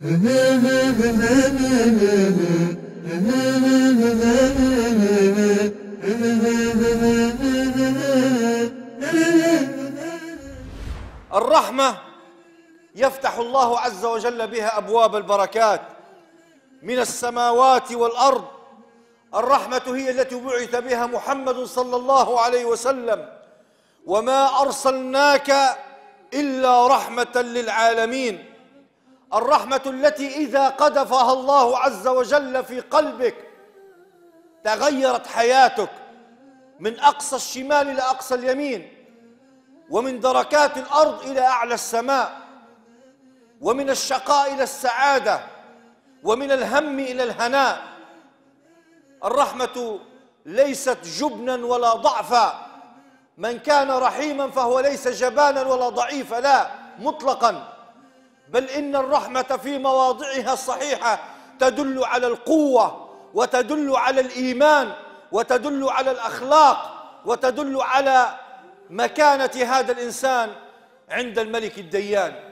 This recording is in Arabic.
الرحمة يفتح الله عز وجل بها أبواب البركات من السماوات والأرض الرحمة هي التي بعث بها محمد صلى الله عليه وسلم وما أرسلناك إلا رحمة للعالمين الرحمة التي إذا قذفها الله عز وجل في قلبك تغيرت حياتك من أقصى الشمال إلى أقصى اليمين ومن دركات الأرض إلى أعلى السماء ومن الشقاء إلى السعادة ومن الهم إلى الهناء الرحمة ليست جبنا ولا ضعفا من كان رحيما فهو ليس جبانا ولا ضعيفا لا مطلقا بل إن الرحمة في مواضعها الصحيحة تدل على القوة وتدل على الإيمان وتدل على الأخلاق وتدل على مكانة هذا الإنسان عند الملك الديان